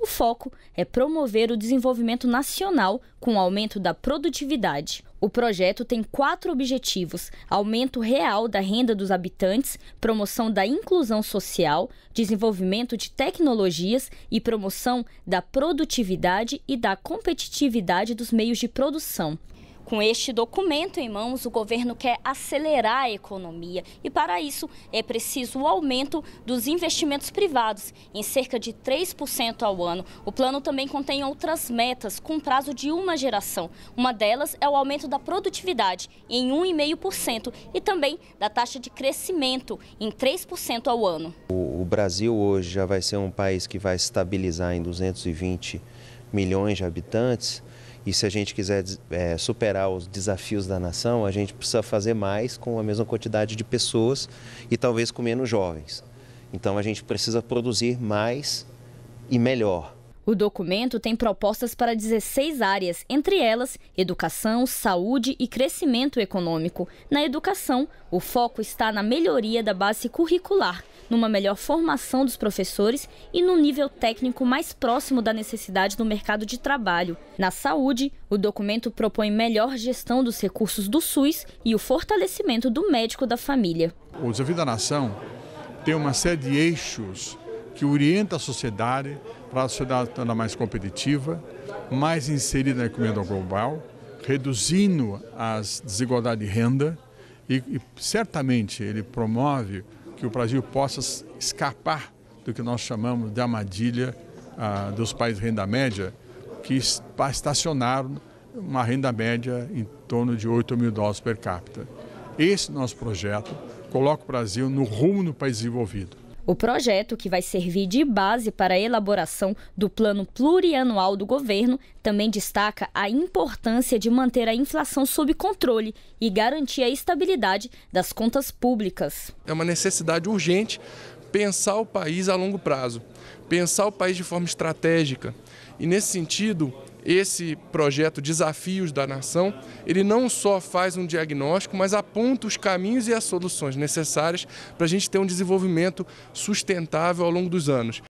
O foco é promover o desenvolvimento nacional com o aumento da produtividade. O projeto tem quatro objetivos: aumento real da renda dos habitantes, promoção da inclusão social, desenvolvimento de tecnologias e promoção da produtividade e da competitividade dos meios de produção. Com este documento em mãos, o governo quer acelerar a economia e, para isso, é preciso o aumento dos investimentos privados em cerca de 3% ao ano. O plano também contém outras metas com prazo de uma geração. Uma delas é o aumento da produtividade em 1,5% e também da taxa de crescimento em 3% ao ano. O Brasil hoje já vai ser um país que vai estabilizar em 220 milhões de habitantes. E se a gente quiser é, superar os desafios da nação, a gente precisa fazer mais com a mesma quantidade de pessoas e talvez com menos jovens. Então a gente precisa produzir mais e melhor. O documento tem propostas para 16 áreas, entre elas educação, saúde e crescimento econômico. Na educação, o foco está na melhoria da base curricular, numa melhor formação dos professores e num nível técnico mais próximo da necessidade do mercado de trabalho. Na saúde, o documento propõe melhor gestão dos recursos do SUS e o fortalecimento do médico da família. O Desafio da Nação tem uma série de eixos que orienta a sociedade para a sociedade tornar mais competitiva, mais inserida na economia global, reduzindo as desigualdades de renda e, e certamente ele promove que o Brasil possa escapar do que nós chamamos de armadilha ah, dos países de renda média, que estacionaram uma renda média em torno de 8 mil dólares per capita. Esse nosso projeto coloca o Brasil no rumo do país desenvolvido. O projeto, que vai servir de base para a elaboração do plano plurianual do governo, também destaca a importância de manter a inflação sob controle e garantir a estabilidade das contas públicas. É uma necessidade urgente pensar o país a longo prazo, pensar o país de forma estratégica. E nesse sentido, esse projeto Desafios da Nação, ele não só faz um diagnóstico, mas aponta os caminhos e as soluções necessárias para a gente ter um desenvolvimento sustentável ao longo dos anos.